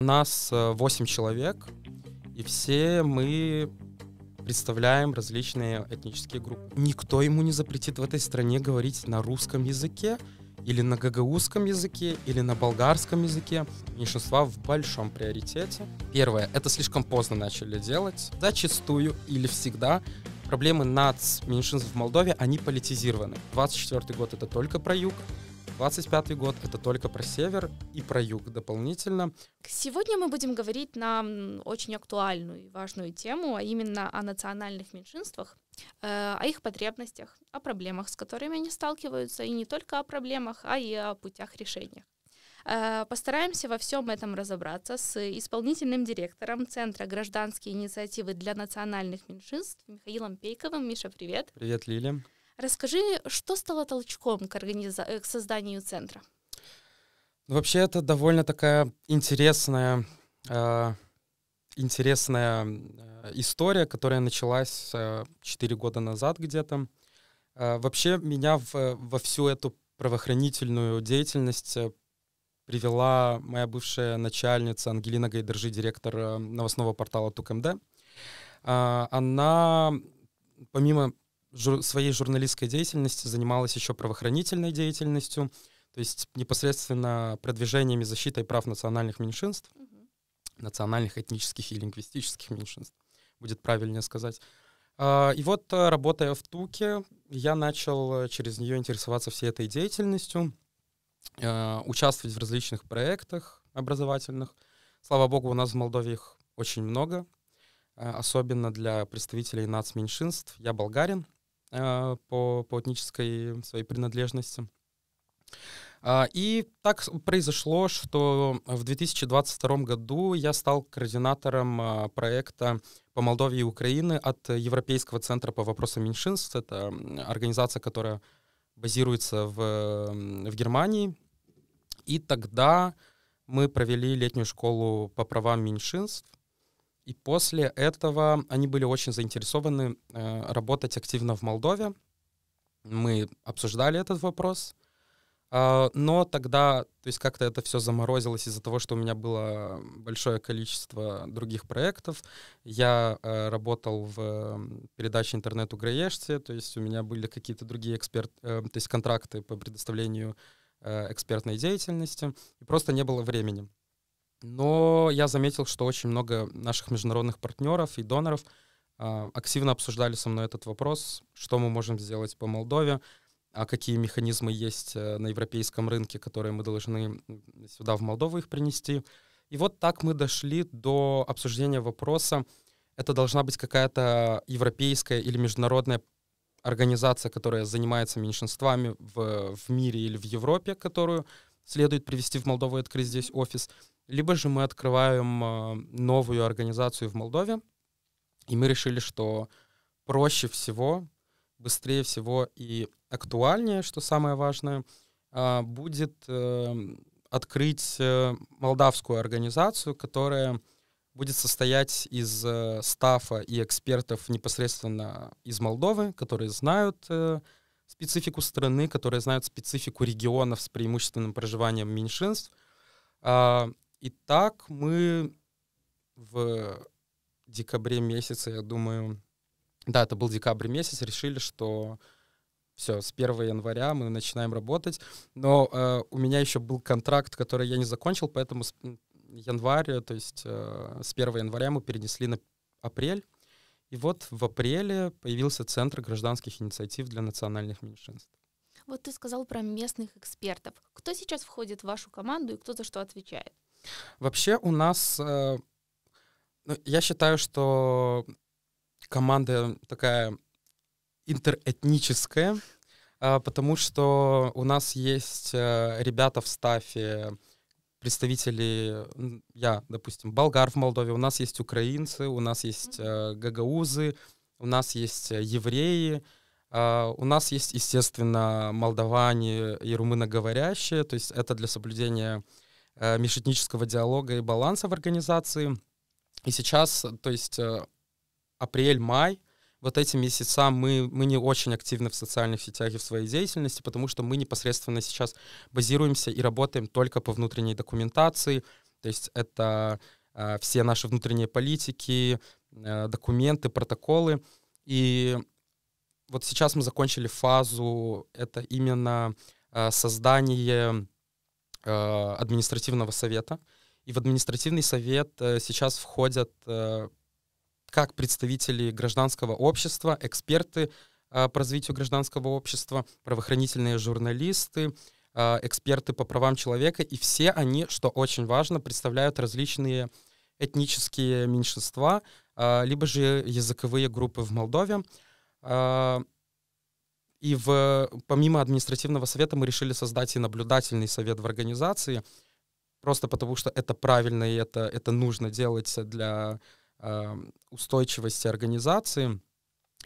нас 8 э, человек, и все мы представляем различные этнические группы. Никто ему не запретит в этой стране говорить на русском языке, или на гагаузском языке, или на болгарском языке. Меньшинства в большом приоритете. Первое, это слишком поздно начали делать. Зачастую или всегда проблемы нац меньшинств в Молдове, они политизированы. 24 год это только про юг, 25 год — это только про север и про юг дополнительно. Сегодня мы будем говорить на очень актуальную и важную тему, а именно о национальных меньшинствах, э, о их потребностях, о проблемах, с которыми они сталкиваются, и не только о проблемах, а и о путях решения. Э, постараемся во всем этом разобраться с исполнительным директором Центра гражданские инициативы для национальных меньшинств Михаилом Пейковым. Миша, привет. Привет, Лилия. Расскажи, что стало толчком к, организа- э, к созданию центра? Ну, вообще это довольно такая интересная, э, интересная э, история, которая началась э, 4 года назад где-то. Э, вообще меня в, во всю эту правоохранительную деятельность э, привела моя бывшая начальница Ангелина Гайдержи, директор новостного портала ТУКМД. Она, помимо жур, своей журналистской деятельности занималась еще правоохранительной деятельностью, то есть непосредственно продвижениями защитой прав национальных меньшинств, угу. национальных, этнических и лингвистических меньшинств, будет правильнее сказать. А, и вот, э, работая в Туке, я начал э, через нее интересоваться всей этой деятельностью, э, участвовать в различных проектах образовательных. Слава богу, у нас в Молдове их очень много, особенно для представителей нацменьшинств. Я болгарин, Э, по, по этнической своей принадлежности. А, и так произошло, что в 2022 году я стал координатором а, проекта по Молдове и Украине от Европейского центра по вопросам меньшинств. Это организация, которая базируется в, в Германии. И тогда мы провели летнюю школу по правам меньшинств. И после этого они были очень заинтересованы э, работать активно в Молдове. Мы обсуждали этот вопрос. Э, но тогда, то есть как-то это все заморозилось из-за того, что у меня было большое количество других проектов. Я э, работал в передаче «Интернет Уграеште», то есть у меня были какие-то другие эксперт, э, то есть контракты по предоставлению э, экспертной деятельности, и просто не было времени. Но я заметил, что очень много наших международных партнеров и доноров э, активно обсуждали со мной этот вопрос, что мы можем сделать по Молдове, а какие механизмы есть э, на европейском рынке, которые мы должны сюда в Молдову их принести. И вот так мы дошли до обсуждения вопроса, это должна быть какая-то европейская или международная организация, которая занимается меньшинствами в, в мире или в Европе, которую следует привести в Молдову и открыть здесь офис либо же мы открываем э, новую организацию в Молдове, и мы решили, что проще всего, быстрее всего и актуальнее, что самое важное, э, будет э, открыть молдавскую организацию, которая будет состоять из стафа и экспертов непосредственно из Молдовы, которые знают специфику страны, которые знают специфику регионов с преимущественным проживанием меньшинств, а, и так мы в декабре месяце, я думаю, да, это был декабрь месяц, решили, что все, с 1 января мы начинаем работать. Но э, у меня еще был контракт, который я не закончил, поэтому с января, то есть э, с 1 января мы перенесли на апрель. И вот в апреле появился Центр гражданских инициатив для национальных меньшинств. Вот ты сказал про местных экспертов. Кто сейчас входит в вашу команду и кто за что отвечает? Вообще у нас, э, ну, я считаю, что команда такая интерэтническая, э, потому что у нас есть э, ребята в стафе, представители, я, допустим, болгар в Молдове, у нас есть украинцы, у нас есть э, гагаузы, у нас есть э, евреи, э, у нас есть, естественно, молдаване и румыноговорящие, то есть это для соблюдения э, Э, межэтнического диалога и баланса в организации. И сейчас, то есть э, апрель-май, вот эти месяца мы, мы не очень активны в социальных сетях и в своей деятельности, потому что мы непосредственно сейчас базируемся и работаем только по внутренней документации. То есть это э, все наши внутренние политики, э, документы, протоколы. И вот сейчас мы закончили фазу, это именно э, создание Э, административного совета. И в административный совет э, сейчас входят э, как представители гражданского общества, эксперты по развитию гражданского общества, правоохранительные журналисты, эксперты по правам человека, и все они, что очень важно, представляют различные этнические меньшинства, либо же языковые группы в Молдове. И в, э, помимо административного совета мы решили создать и наблюдательный совет в организации, просто потому что это правильно и это, это нужно делать для э, устойчивости организации.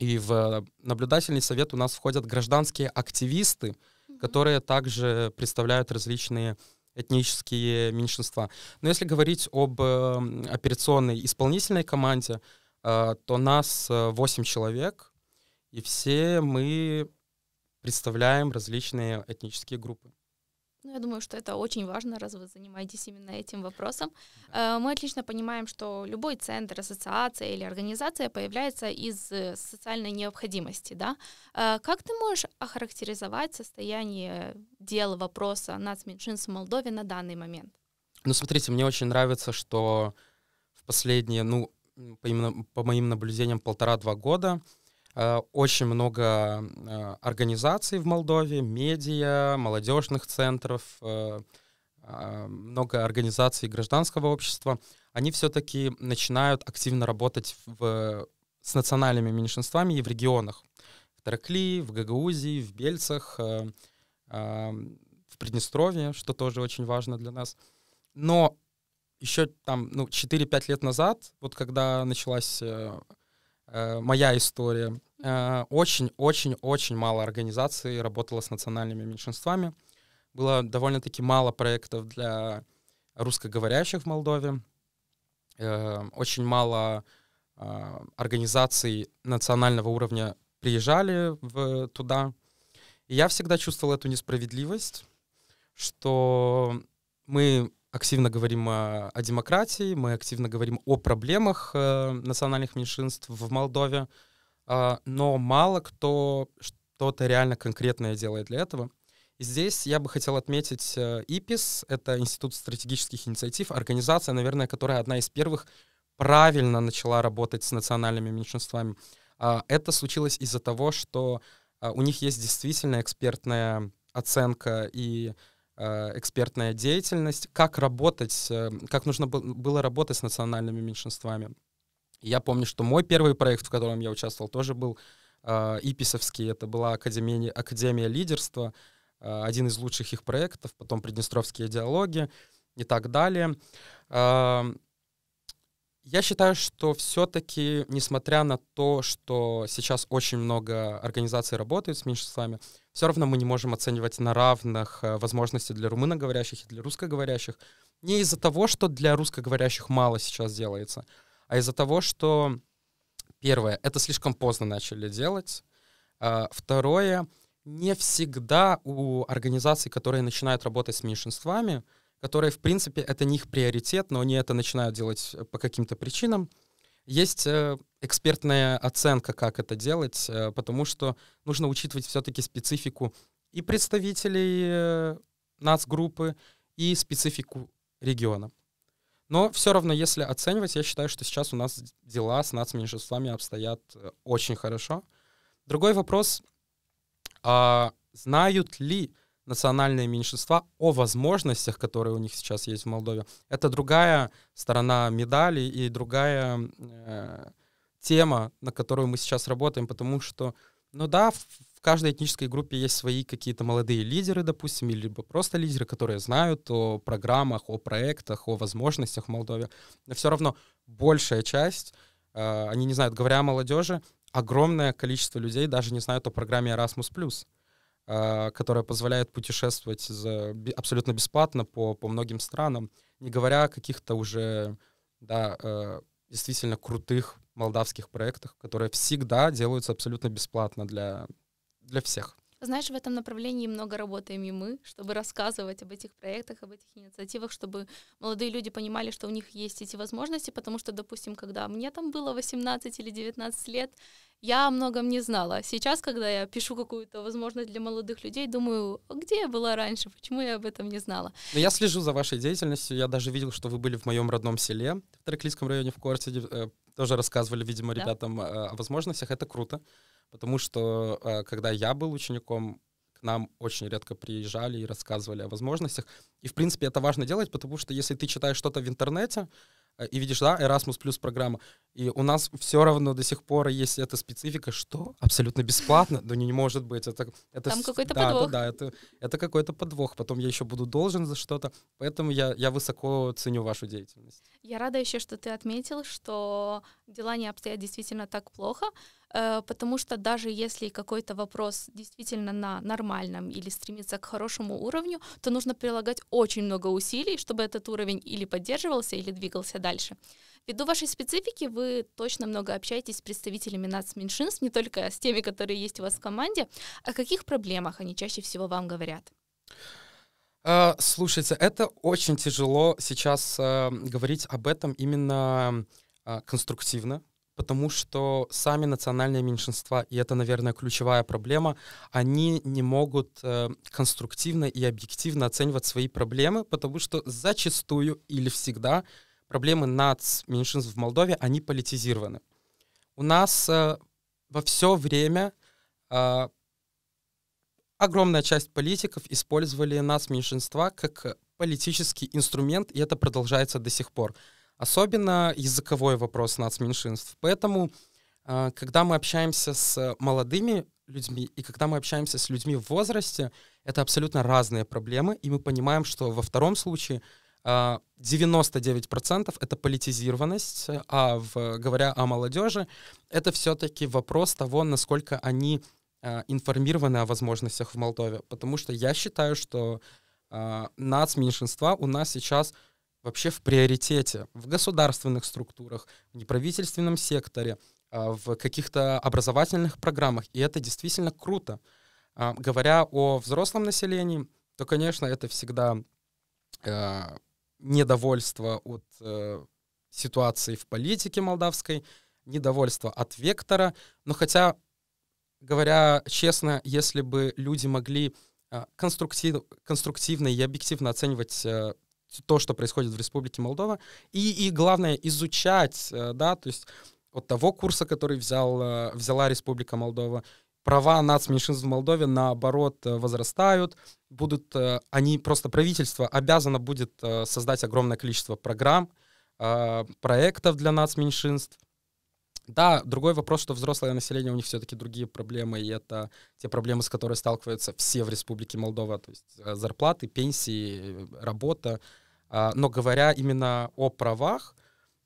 И в э, наблюдательный совет у нас входят гражданские активисты, mm-hmm. которые также представляют различные этнические меньшинства. Но если говорить об э, операционной исполнительной команде, э, то нас 8 э, человек, и все мы представляем различные этнические группы. Ну, я думаю, что это очень важно, раз вы занимаетесь именно этим вопросом. Да. Э, мы отлично понимаем, что любой центр, ассоциация или организация появляется из э, социальной необходимости, да? Э, как ты можешь охарактеризовать состояние дела вопроса нацменьшинств в Молдове на данный момент? Ну, смотрите, мне очень нравится, что в последние, ну, по, именно, по моим наблюдениям, полтора-два года Э, очень много э, организаций в Молдове, медиа, молодежных центров, э, много организаций гражданского общества. Они все-таки начинают активно работать в, с национальными меньшинствами и в регионах. В Таракли, в Гагаузии, в Бельцах, в Приднестровье, что тоже очень важно для нас. Но еще там ну, 4-5 лет назад, вот когда началась Э, моя история. Очень-очень-очень э, мало организаций работало с национальными меньшинствами. Было довольно-таки мало проектов для русскоговорящих в Молдове. Э, очень мало организаций национального уровня приезжали в, туда. И я всегда чувствовал эту несправедливость, что мы активно говорим о, о демократии, мы активно говорим о проблемах э, национальных меньшинств в Молдове, э, но мало кто что-то реально конкретное делает для этого. здесь я бы хотел отметить э, ИПИС, это Институт стратегических инициатив, организация, наверное, которая одна из первых правильно начала работать с национальными меньшинствами. А, это случилось из-за того, что а, у них есть действительно экспертная оценка и Э, экспертная деятельность, как работать, э, как нужно было работать с национальными меньшинствами. Я помню, что мой первый проект, в котором я участвовал, тоже был э, ИПИСовский. Это была Академия, Академия лидерства, один из лучших их проектов, потом Приднестровские диалоги и так далее. Я считаю, что все-таки, несмотря на то, что сейчас очень много организаций работают с меньшинствами, все равно мы не можем оценивать на равных э, возможности для румыноговорящих и для русскоговорящих. Не из-за того, что для русскоговорящих мало сейчас делается, а из-за того, что, первое, это слишком поздно начали делать. А, второе, не всегда у организаций, которые начинают работать с меньшинствами, которые, в принципе, это не их приоритет, но они это начинают делать э, по каким-то причинам. Есть э, экспертная оценка, как это делать, э, потому что нужно учитывать все-таки специфику и представителей нацгруппы, и специфику региона. Но все равно, если оценивать, я считаю, что сейчас у нас дела с нацменьшинствами обстоят очень хорошо. Другой вопрос, а знают ли национальные меньшинства, о возможностях, которые у них сейчас есть в Молдове. Это другая сторона медали и другая э, тема, на которую мы сейчас работаем, потому что, ну да, в, в каждой этнической группе есть свои какие-то молодые лидеры, допустим, или либо просто лидеры, которые знают о программах, о проектах, о возможностях в Молдове. Но все равно большая часть, э, они не знают, говоря о молодежи, огромное количество людей даже не знают о программе Erasmus+. А, которая позволяет путешествовать за, абсолютно бесплатно по, по многим странам, не говоря о каких-то уже да, э, действительно крутых молдавских проектах, которые всегда делаются абсолютно бесплатно для, для всех. Знаешь, в этом направлении много работаем и мы, чтобы рассказывать об этих проектах, об этих инициативах, чтобы молодые люди понимали, что у них есть эти возможности, потому что, допустим, когда мне там было 18 или 19 лет, я о многом не знала. А сейчас, когда я пишу какую-то возможность для молодых людей, думаю, «А где я была раньше, почему я об этом не знала. Но ну, я слежу за вашей деятельностью. Я даже видел, что вы были в моем родном селе, в Тараклийском районе в Корте, э, тоже рассказывали, видимо, да? ребятам э, о возможностях. Это круто потому что э, когда я был учеником, к нам очень редко приезжали и рассказывали о возможностях. И, в принципе, это важно делать, потому что если ты читаешь что-то в интернете, э, и видишь, да, Erasmus плюс программа. И у нас все равно до сих пор есть эта специфика, что абсолютно бесплатно, да не, не может быть. Это, это, Там какой-то да, подвох. Да, да, это, это какой-то подвох. Потом я еще буду должен за что-то. Поэтому я, я высоко ценю вашу деятельность. Я рада еще, что ты отметил, что дела не обстоят действительно так плохо, Э, потому что даже если какой-то вопрос действительно на нормальном или стремится к хорошему уровню, то нужно прилагать очень много усилий, чтобы этот уровень или поддерживался, или двигался дальше. Ввиду вашей специфики вы точно много общаетесь с представителями нацменьшинств, не только с теми, которые есть у вас в команде. О каких проблемах они чаще всего вам говорят? А, слушайте, это очень тяжело сейчас э, говорить об этом именно а, конструктивно, потому что сами национальные меньшинства, и это, наверное, ключевая проблема, они не могут э, конструктивно и объективно оценивать свои проблемы, потому что зачастую или всегда проблемы нац меньшинств в Молдове, они политизированы. У нас э, во все время а, огромная часть политиков использовали нас, меньшинства, как политический инструмент, и это продолжается до сих пор особенно языковой вопрос нацменьшинств. Поэтому, а, когда мы общаемся с молодыми людьми и когда мы общаемся с людьми в возрасте, это абсолютно разные проблемы, и мы понимаем, что во втором случае 99% а, это политизированность, а в, говоря о молодежи, это все-таки вопрос того, насколько они а, информированы о возможностях в Молдове. Потому что я считаю, что э, нацменьшинства у нас сейчас — вообще в приоритете в государственных структурах, в неправительственном секторе, а, в каких-то образовательных программах. И это действительно круто. А, говоря о взрослом населении, то, конечно, это всегда а, недовольство от э, ситуации в политике молдавской, недовольство от вектора. Но хотя, говоря честно, если бы люди могли конструктив, конструктивно и объективно оценивать то, что происходит в Республике Молдова, и, и главное, изучать, э, да, то есть от того курса, который взял, э, взяла Республика Молдова, права нацменьшинств в Молдове, наоборот, э, возрастают, будут, они просто, правительство обязано будет создать огромное количество программ, проектов для нацменьшинств, да, другой вопрос, что взрослое население, у них все-таки другие проблемы, и это те проблемы, с которыми сталкиваются все в Республике Молдова, то есть э, зарплаты, пенсии, э, работа. А, но говоря именно о правах,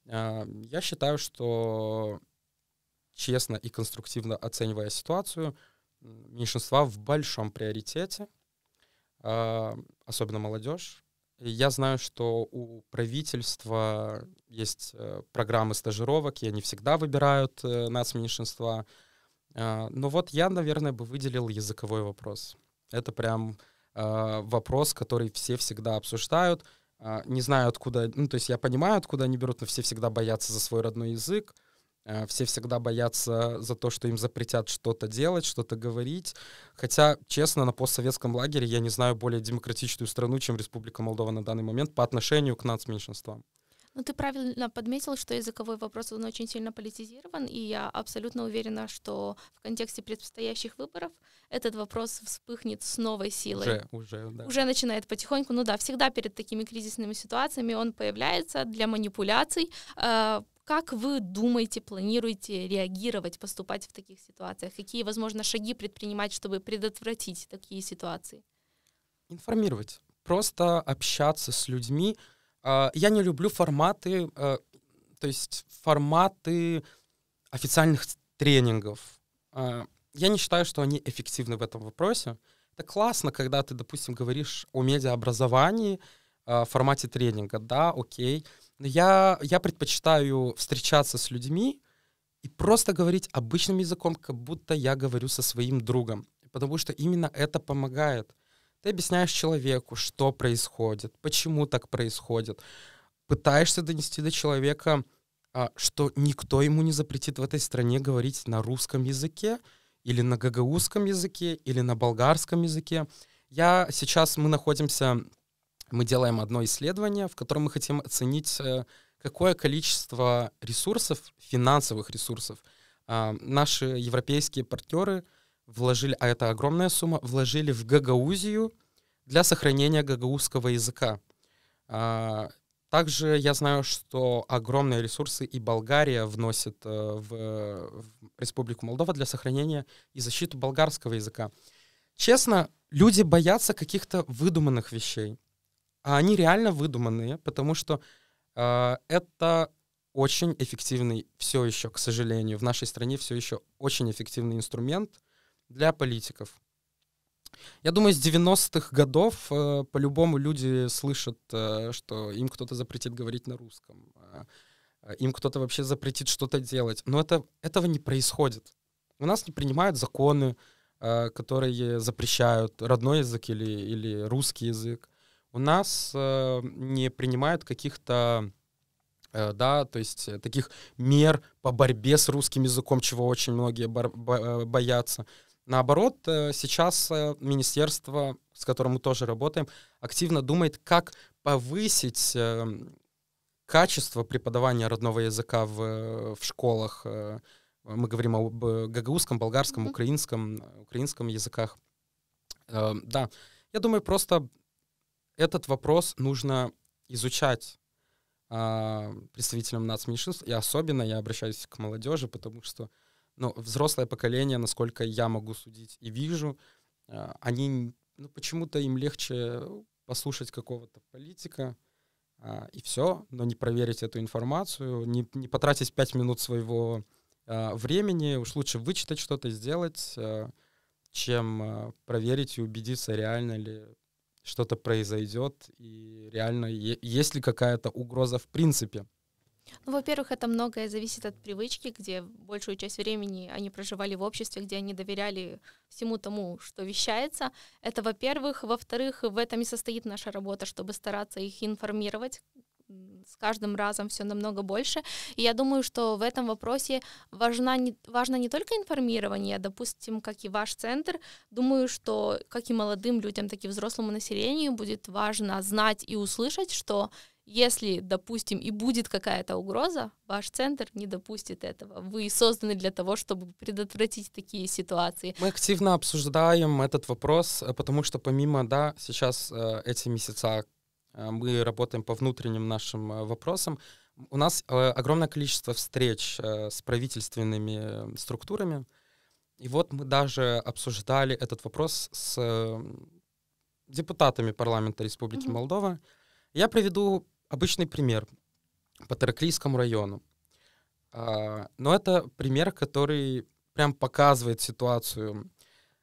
а, я считаю, что честно и конструктивно оценивая ситуацию, меньшинства в большом приоритете, а, особенно молодежь, я знаю, что у правительства есть э, программы стажировок, и они всегда выбирают э, нас меньшинства. А, но вот я, наверное, бы выделил языковой вопрос. Это прям а, вопрос, который все всегда обсуждают. А, не знаю, откуда, ну, то есть я понимаю, откуда они берут, но все всегда боятся за свой родной язык. Э, все всегда боятся за то, что им запретят что-то делать, что-то говорить. Хотя, честно, на постсоветском лагере я не знаю более демократичную страну, чем Республика Молдова на данный момент по отношению к нацменьшинствам. Ну, ты правильно подметил, что языковой вопрос, он очень сильно политизирован, и я абсолютно уверена, что в контексте предстоящих выборов этот вопрос вспыхнет с новой силой. Уже, уже, да. Уже начинает потихоньку, ну да, всегда перед такими кризисными ситуациями он появляется для манипуляций, а, как вы думаете, планируете реагировать, поступать в таких ситуациях? Какие, возможно, шаги предпринимать, чтобы предотвратить такие ситуации? Информировать. Просто общаться с людьми, а, я не люблю форматы, а, то есть форматы официальных тренингов. А, я не считаю, что они эффективны в этом вопросе. Это классно, когда ты, допустим, говоришь о медиаобразовании в формате тренинга, да, окей. Но я, я предпочитаю встречаться с людьми и просто говорить обычным языком, как будто я говорю со своим другом. Потому что именно это помогает. Ты объясняешь человеку, что происходит, почему так происходит. Пытаешься донести до человека, а, что никто ему не запретит в этой стране говорить на русском языке, или на гагаузском языке, или на болгарском языке. Я сейчас, мы находимся, мы делаем одно исследование, в котором мы хотим оценить, э, какое количество ресурсов, финансовых ресурсов, а, наши европейские партнеры вложили, а это огромная сумма, вложили в гагаузию для сохранения гагаузского языка. А, также я знаю, что огромные ресурсы и Болгария вносит э, в, Республику Молдова для сохранения и защиты болгарского языка. Честно, люди боятся каких-то выдуманных вещей. А они реально выдуманные, потому что э, это очень эффективный все еще, к сожалению, в нашей стране все еще очень эффективный инструмент — для политиков. Я думаю, с 90-х годов э, по-любому люди слышат, э, что им кто-то запретит говорить на русском, э, им кто-то вообще запретит что-то делать. Но это, этого не происходит. У нас не принимают законы, э, которые запрещают родной язык или, или русский язык. У нас э, не принимают каких-то э, да, то есть э, таких мер по борьбе с русским языком, чего очень многие бо- э, боятся. Наоборот, э, сейчас э, министерство, с которым мы тоже работаем, активно думает, как повысить эм, качество преподавания родного языка в, э, в школах. Мы говорим об гагаузском, болгарском, mm-hmm. украинском, украинском языках. Эм, да, я думаю, просто этот вопрос нужно изучать а, представителям нацменьшинств, и особенно я обращаюсь к молодежи, потому что ну, взрослое поколение, насколько я могу судить и вижу, э, они, ну, почему-то им легче послушать какого-то политика, а, и все, но не проверить эту информацию, не, не потратить пять минут своего э, времени, уж лучше вычитать что-то, сделать, э, чем э, проверить и убедиться, реально ли что-то произойдет, и реально е- есть ли какая-то угроза в принципе. Ну, во-первых, это многое зависит от привычки, где большую часть времени они проживали в обществе, где они доверяли всему тому, что вещается. Это, во-первых. Во-вторых, в этом и состоит наша работа, чтобы стараться их информировать, с каждым разом все намного больше. И я думаю, что в этом вопросе важна не, важно не только информирование, допустим, как и ваш центр. Думаю, что как и молодым людям, так и взрослому населению будет важно знать и услышать, что если, допустим, и будет какая-то угроза, ваш центр не допустит этого. Вы созданы для того, чтобы предотвратить такие ситуации. Мы активно обсуждаем этот вопрос, э, потому что помимо, да, сейчас э, эти месяца э, мы работаем по внутренним нашим вопросам, у нас огромное количество встреч с правительственными структурами. И вот мы даже обсуждали этот вопрос с депутатами парламента Республики mm-hmm. Молдова. Я приведу Обычный пример по Тараклийскому району. А, но это пример, который прям показывает ситуацию.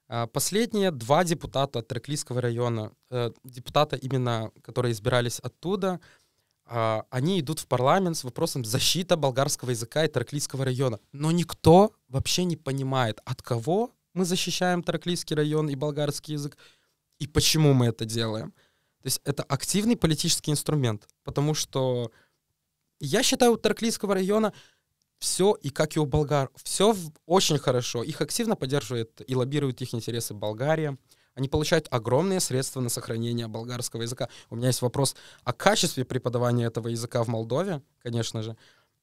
А, последние два депутата от Тараклийского района, э, депутата именно, которые избирались оттуда, а, они идут в парламент с вопросом защиты болгарского языка и Тараклийского района. Но никто вообще не понимает, от кого мы защищаем Тараклийский район и болгарский язык, и почему мы это делаем. То есть это активный политический инструмент, потому что я считаю, у Тарклийского района все и как и у болгар, все очень хорошо. Их активно поддерживает и лоббирует их интересы Болгария. Они получают огромные средства на сохранение болгарского языка. У меня есть вопрос о качестве преподавания этого языка в Молдове, конечно же.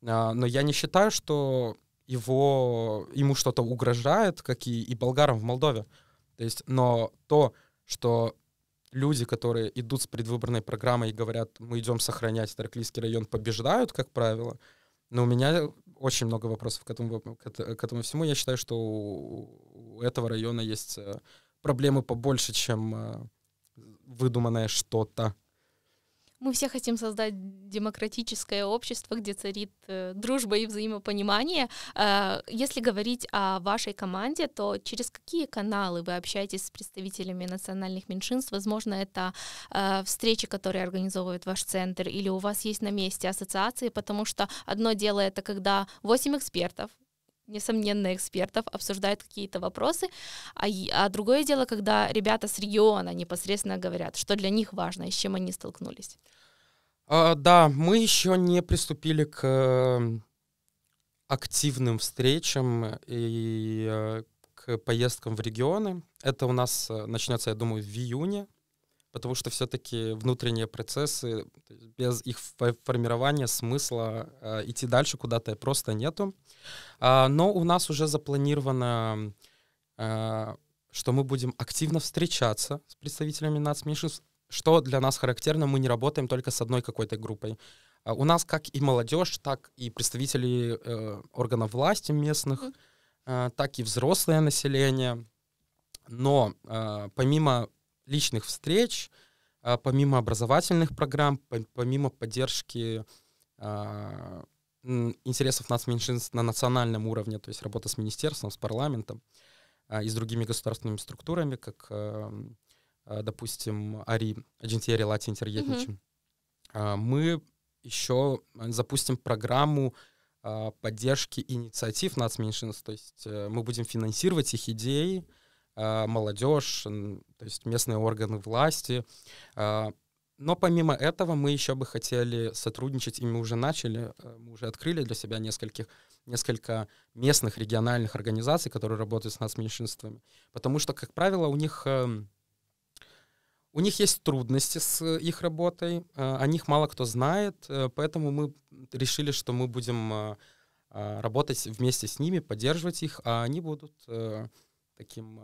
А, но я не считаю, что его, ему что-то угрожает, как и, и болгарам в Молдове. То есть, но то, что люди, которые идут с предвыборной программой и говорят, мы идем сохранять Тараклийский район, побеждают, как правило. Но у меня очень много вопросов к этому, к этому всему. Я считаю, что у этого района есть э, проблемы побольше, чем э, выдуманное что-то. Мы все хотим создать демократическое общество, где царит э, дружба и взаимопонимание. Э, если говорить о вашей команде, то через какие каналы вы общаетесь с представителями национальных меньшинств? Возможно, это э, встречи, которые организовывает ваш центр, или у вас есть на месте ассоциации, потому что одно дело это когда 8 экспертов несомненно, экспертов, обсуждают какие-то вопросы. А, а другое дело, когда ребята с региона непосредственно говорят, что для них важно и с чем они столкнулись. А, да, мы еще не приступили к э, активным встречам и э, к поездкам в регионы. Это у нас э, начнется, я думаю, в июне потому что все-таки внутренние процессы, без их формирования смысла э, идти дальше куда-то просто нету. Э, но у нас уже запланировано, э, что мы будем активно встречаться с представителями нацменьшинств, что для нас характерно, мы не работаем только с одной какой-то группой. Э, у нас как и молодежь, так и представители э, органов власти местных, э, так и взрослое население. Но э, помимо личных встреч, а, помимо образовательных программ, помимо поддержки а, интересов нас меньшинств на национальном уровне, то есть работа с министерством, с парламентом а, и с другими государственными структурами, как, допустим, АРИ, Агентия Релати Интерьетничем. Мы еще запустим программу поддержки инициатив нацменьшинств, то есть э, мы будем финансировать их идеи, а, молодежь, то есть местные органы власти. А, но помимо этого мы еще бы хотели сотрудничать, и мы уже начали, э, мы уже открыли для себя нескольких, несколько местных региональных организаций, которые работают с нас меньшинствами. Потому что, как правило, у них, эм, у них есть трудности с э, их работой, а, о них мало кто знает, э, поэтому мы решили, что мы будем работать вместе с ними, поддерживать их, а они будут таким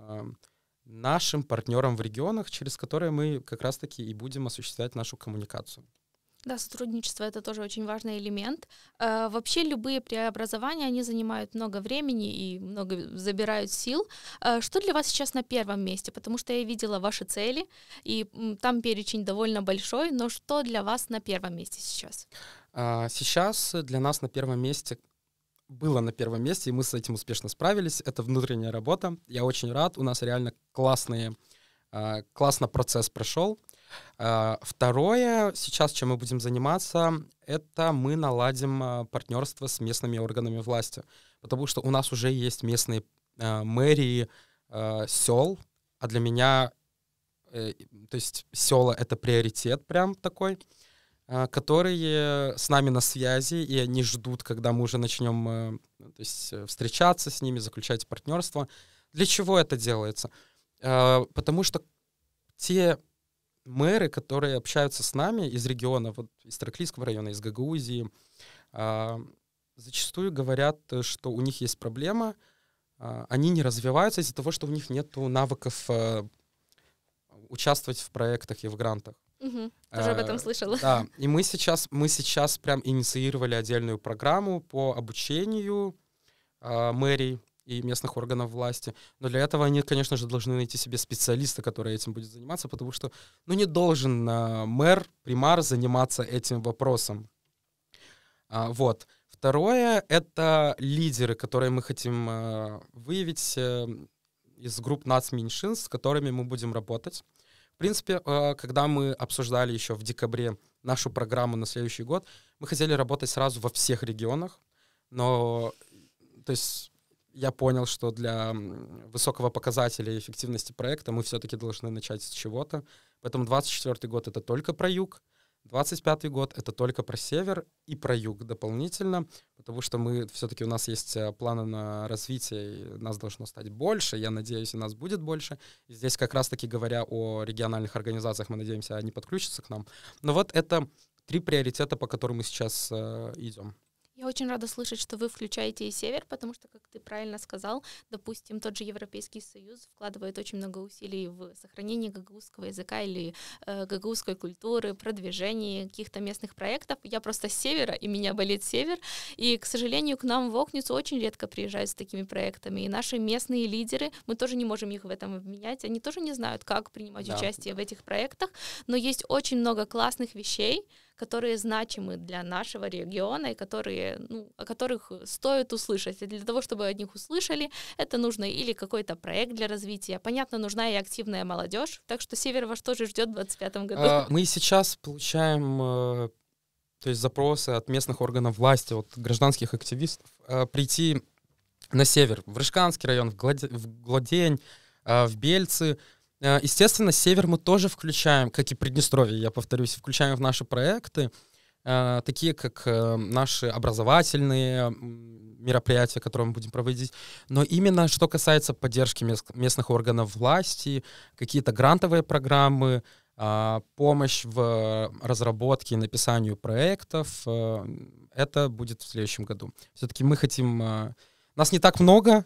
нашим партнерам в регионах, через которые мы как раз-таки и будем осуществлять нашу коммуникацию. Да, сотрудничество это тоже очень важный элемент. А, вообще любые преобразования, они занимают много времени и много забирают сил. А, что для вас сейчас на первом месте? Потому что я видела ваши цели, и там перечень довольно большой, но что для вас на первом месте сейчас? А, сейчас для нас на первом месте было на первом месте, и мы с этим успешно справились. Это внутренняя работа. Я очень рад. У нас реально классные, а, классно процесс прошел. А, второе, сейчас чем мы будем заниматься, это мы наладим а, партнерство с местными органами власти, потому что у нас уже есть местные мэрии сел, а для меня, э, то есть села это приоритет прям такой. А, которые с нами на связи, и они ждут, когда мы уже начнем э, то есть, э, встречаться с ними, заключать партнерство. Для чего это делается? А, потому что те мэры, которые общаются с нами из региона, вот из Траклийского района, из Гагаузии, а, зачастую говорят, что у них есть проблема, они не развиваются из-за того, что у них нет навыков э, участвовать в проектах и в грантах. Угу, тоже об этом э, слышала. Да, и мы сейчас, мы сейчас прям инициировали отдельную программу по обучению э, мэрий и местных органов власти. Но для этого они, конечно же, должны найти себе специалиста, который этим будет заниматься, потому что ну, не должен э, мэр, примар заниматься этим вопросом. А, вот. Второе — это лидеры, которые мы хотим э, выявить э, из групп нацменьшинств, с которыми мы будем работать. В принципе, э, когда мы обсуждали еще в декабре нашу программу на следующий год, мы хотели работать сразу во всех регионах, но то есть я понял, что для высокого показателя эффективности проекта мы все-таки должны начать с чего-то. Поэтому 24 год — это только про юг, 25 год — это только про север и про юг дополнительно, потому что мы все-таки у нас есть э, планы на развитие, нас должно стать больше, я надеюсь, и нас будет больше. И здесь как раз-таки говоря о региональных организациях, мы надеемся, они подключатся к нам. Но вот это три приоритета, по которым мы сейчас э, идем. Я очень рада слышать, что вы включаете и север, потому что, как ты правильно сказал, допустим, тот же Европейский Союз вкладывает очень много усилий в сохранение гагаузского языка или э, гагаузской культуры, продвижение каких-то местных проектов. Я просто с севера, и меня болит север. И, к сожалению, к нам в Окницу очень редко приезжают с такими проектами. И наши местные лидеры, мы тоже не можем их в этом обменять, они тоже не знают, как принимать да. участие в этих проектах. Но есть очень много классных вещей, которые значимы для нашего региона и которые, ну, о которых стоит услышать. И для того, чтобы о них услышали, это нужно или какой-то проект для развития. Понятно, нужна и активная молодежь. Так что Север вас тоже ждет в 2025 году. А, мы сейчас получаем э, то есть запросы от местных органов власти, от гражданских активистов, э, прийти на север, в Рыжканский район, в, Гладе, в Гладень, э, в Бельцы, Э, естественно, север мы тоже включаем, как и Приднестровье, я повторюсь, включаем в наши проекты, э, такие как э, наши образовательные мероприятия, которые мы будем проводить. Но именно что касается поддержки местных органов власти, какие-то грантовые программы, помощь в разработке и написанию проектов, это будет в следующем году. Все-таки мы хотим... Нас не так много,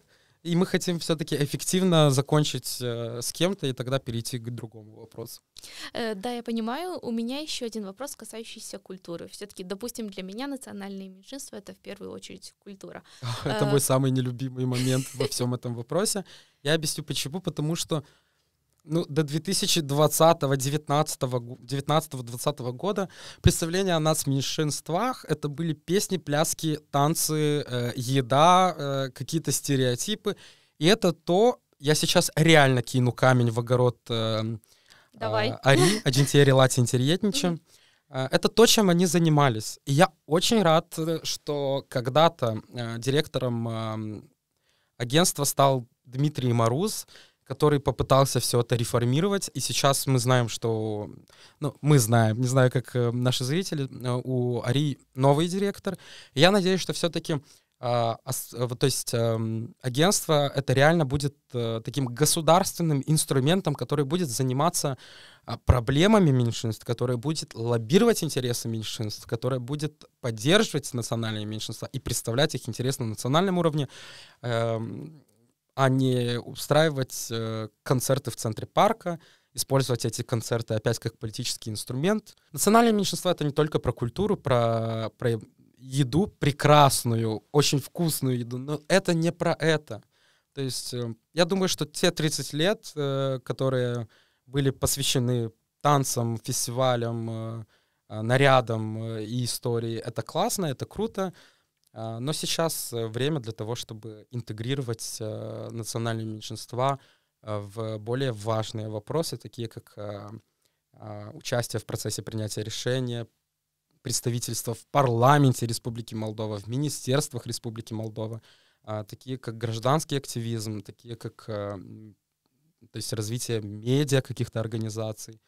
и мы хотим все-таки эффективно закончить э, с кем-то и тогда перейти к другому вопросу. Э, да, я понимаю. У меня еще один вопрос, касающийся культуры. Все-таки, допустим, для меня национальные меньшинства это в первую очередь культура. Это мой э, самый нелюбимый момент во всем этом вопросе. Я объясню почему. Потому что ну, до 2020-19-20 года представления о нас меньшинствах — это были песни, пляски, танцы, э, еда, э, какие-то стереотипы. И это то, я сейчас реально кину камень в огород э, э, Ари, Аджентиери Лати Интерьетнича. Э, это то, чем они занимались. И я очень рад, что когда-то э, директором э, агентства стал Дмитрий Маруз, который попытался все это реформировать. И сейчас мы знаем, что... Ну, мы знаем, не знаю, как э, наши зрители, э, у Ари новый директор. я надеюсь, что все-таки а, э, то есть эм, агентство это реально будет а, таким государственным инструментом, который будет заниматься а, проблемами меньшинств, который будет лоббировать интересы меньшинств, который будет поддерживать национальные меньшинства и представлять их интересы на национальном уровне. Эм, а не устраивать э, концерты в центре парка, использовать эти концерты опять как политический инструмент. Национальное меньшинство — это не только про культуру, про, про еду прекрасную, очень вкусную еду, но это не про это. То есть э, я думаю, что те 30 лет, э, которые были посвящены танцам, фестивалям, нарядам и истории, это классно, это круто, а, но сейчас э, время для того, чтобы интегрировать э, национальные меньшинства э, в более важные вопросы, такие как а, участие в процессе принятия решения, представительство в парламенте Республики Молдова, в министерствах Республики Молдова, а, такие как гражданский активизм, такие как то есть развитие медиа каких-то организаций.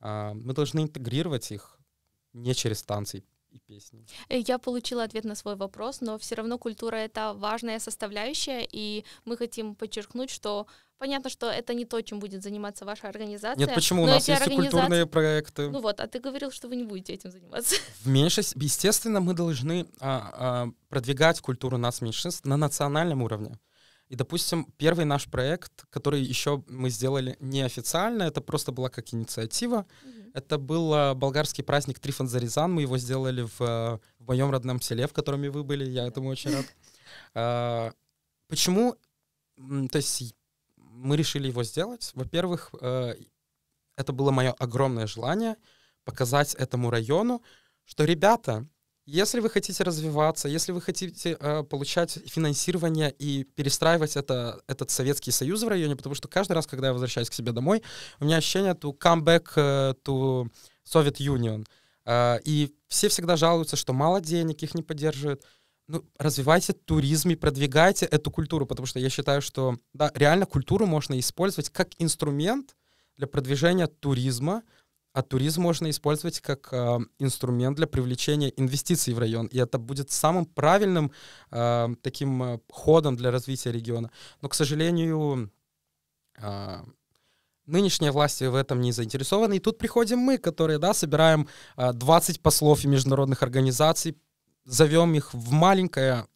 Мы должны интегрировать их не через станции и песни. Э, я получила ответ на свой вопрос, но все равно культура это важная составляющая, и мы хотим подчеркнуть, что понятно, что это не то, чем будет заниматься ваша организация. Нет, почему у нас есть организации... культурные проекты? Ну вот, а ты говорил, что вы не будете этим заниматься. В меньшинстве, естественно, мы должны а, а, продвигать культуру нас меньшинств на национальном уровне. И, допустим, первый наш проект, который еще мы сделали неофициально, это просто была как инициатива. Угу. Это был э, болгарский праздник Трифон Зарезан. Мы его сделали в, э, в моем родном селе, в котором и вы были. Я этому очень рад. Э, почему? То есть мы решили его сделать. Во-первых, это было мое огромное желание показать этому району, что, ребята, если вы хотите развиваться, если вы хотите э, получать финансирование и перестраивать это, этот Советский Союз в районе, потому что каждый раз, когда я возвращаюсь к себе домой, у меня ощущение to come back to э, Soviet Union. Э, и все всегда жалуются, что мало денег, их не поддерживают. Ну, развивайте туризм и продвигайте эту культуру, потому что я считаю, что да, реально культуру можно использовать как инструмент для продвижения туризма — а туризм можно использовать как э, инструмент для привлечения инвестиций в район. И это будет самым правильным э, таким а, ходом для развития региона. Но, к сожалению, э, нынешние власти в этом не заинтересованы. И тут приходим мы, которые да, собираем 20 послов и международных организаций, зовем их в маленькое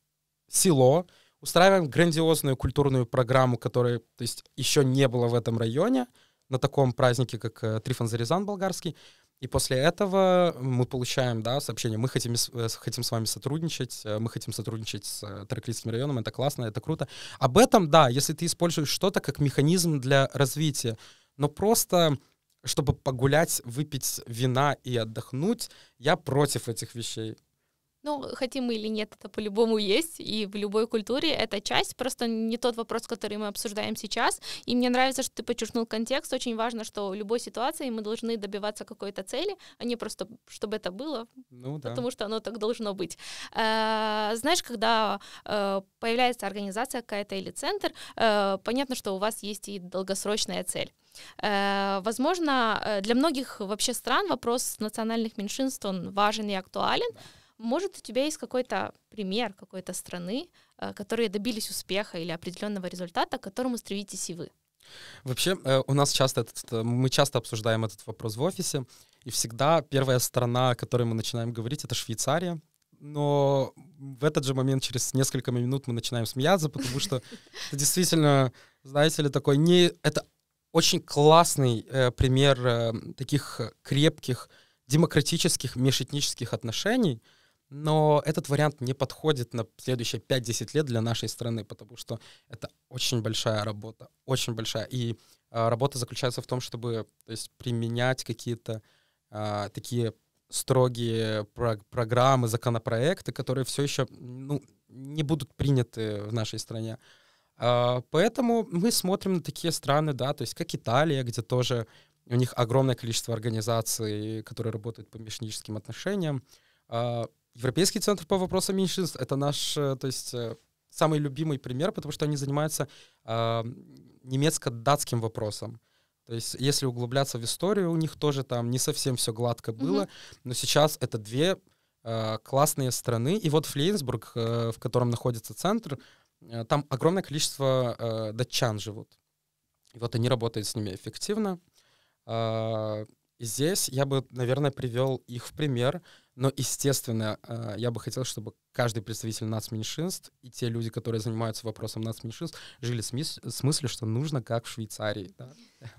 село, устраиваем грандиозную культурную программу, которая то есть, еще не было в этом районе — на таком празднике, как э, Трифон Зарезан болгарский. И после этого мы получаем да, сообщение, мы хотим, э, хотим с вами сотрудничать, э, мы хотим сотрудничать с Тараклийским районом, это классно, это круто. Об этом, да, если ты используешь что-то как механизм для развития, но просто чтобы погулять, выпить вина и отдохнуть, я против этих вещей. Ну, хотим мы или нет, это по-любому есть, и в любой культуре это часть, просто не тот вопрос, который мы обсуждаем сейчас. И мне нравится, что ты подчеркнул контекст. Очень важно, что в любой ситуации мы должны добиваться какой-то цели, а не просто, чтобы это было, ну, да. потому что оно так должно быть. Э, знаешь, когда э, появляется организация какая-то или центр, э, понятно, что у вас есть и долгосрочная цель. Э, возможно, э, для многих вообще стран вопрос национальных меньшинств, он важен и актуален. Да может, у тебя есть какой-то пример какой-то страны, э, которые добились успеха или определенного результата, к которому стремитесь и вы? Вообще, э, у нас часто этот, э, мы часто обсуждаем этот вопрос в офисе, и всегда первая страна, о которой мы начинаем говорить, это Швейцария. Но в этот же момент, через несколько минут, мы начинаем смеяться, потому что это действительно, знаете ли, такой не... Это очень классный э, пример э, таких крепких демократических межэтнических отношений, но этот вариант не подходит на следующие 5-10 лет для нашей страны, потому что это очень большая работа, очень большая. И а, работа заключается в том, чтобы то есть, применять какие-то а, такие строгие про программы, законопроекты, которые все еще ну, не будут приняты в нашей стране. А, поэтому мы смотрим на такие страны, да, то есть как Италия, где тоже у них огромное количество организаций, которые работают по межэтническим отношениям. Uh, Европейский центр по вопросам меньшинств — это наш, э, то есть э, самый любимый пример, потому что они занимаются э, немецко-датским вопросом. То есть, если углубляться в историю, у них тоже там не совсем все гладко было, mm-hmm. но сейчас это две э, классные страны. И вот Флейнсбург, э, в котором находится центр, э, там огромное количество э, датчан живут. И вот они работают с ними эффективно. Э, здесь я бы, наверное, привел их в пример. Но, естественно, э, я бы хотел, чтобы каждый представитель нацменьшинств и те люди, которые занимаются вопросом нацменьшинств, жили с мыслью, что нужно как в Швейцарии. Да.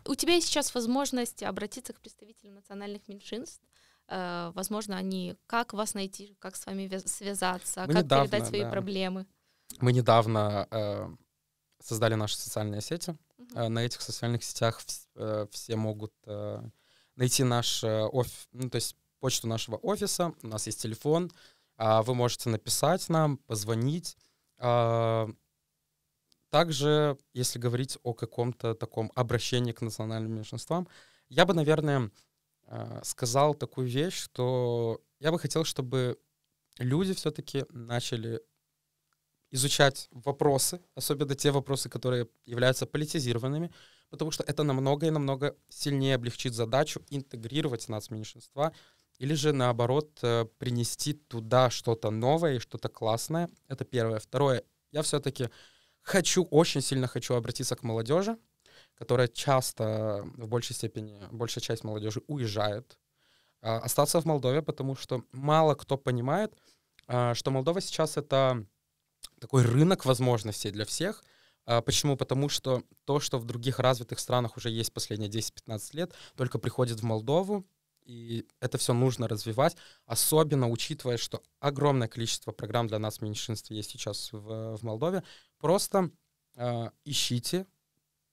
У тебя есть сейчас возможность обратиться к представителям национальных меньшинств. Э, возможно, они как вас найти, как с вами связаться, Мы как недавно, передать свои да. проблемы. Мы недавно э, создали наши социальные сети. Угу. На этих социальных сетях все могут найти наш офис, ну, то есть почту нашего офиса, у нас есть телефон, а, вы можете написать нам, позвонить. А, также, если говорить о каком-то таком обращении к национальным меньшинствам, я бы, наверное, а, сказал такую вещь, что я бы хотел, чтобы люди все-таки начали изучать вопросы, особенно те вопросы, которые являются политизированными, потому что это намного и намного сильнее облегчит задачу интегрировать нас меньшинства или же наоборот э, принести туда что-то новое и что-то классное. Это первое. Второе, я все-таки хочу, очень сильно хочу обратиться к молодежи, которая часто, в большей степени, большая часть молодежи уезжает, а, остаться в Молдове, потому что мало кто понимает, а, что Молдова сейчас это такой рынок возможностей для всех. А, почему? Потому что то, что в других развитых странах уже есть последние 10-15 лет, только приходит в Молдову, и это все нужно развивать, особенно учитывая, что огромное количество программ для нас меньшинств есть сейчас в, в Молдове. Просто э, ищите,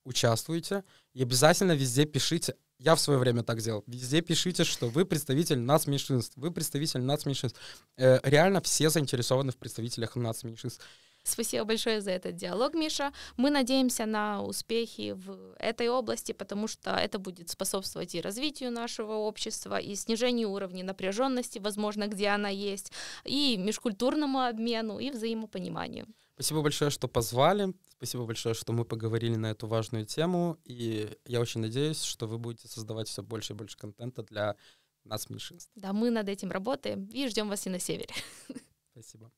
участвуйте и обязательно везде пишите. Я в свое время так делал. Везде пишите, что вы представитель нас меньшинств, вы представитель нас меньшинств. Э, реально все заинтересованы в представителях нас меньшинств. Спасибо большое за этот диалог, Миша. Мы надеемся на успехи в этой области, потому что это будет способствовать и развитию нашего общества, и снижению уровня напряженности, возможно, где она есть, и межкультурному обмену, и взаимопониманию. Спасибо большое, что позвали. Спасибо большое, что мы поговорили на эту важную тему. И я очень надеюсь, что вы будете создавать все больше и больше контента для нас, меньшинств. Да, мы над этим работаем и ждем вас и на севере. Спасибо.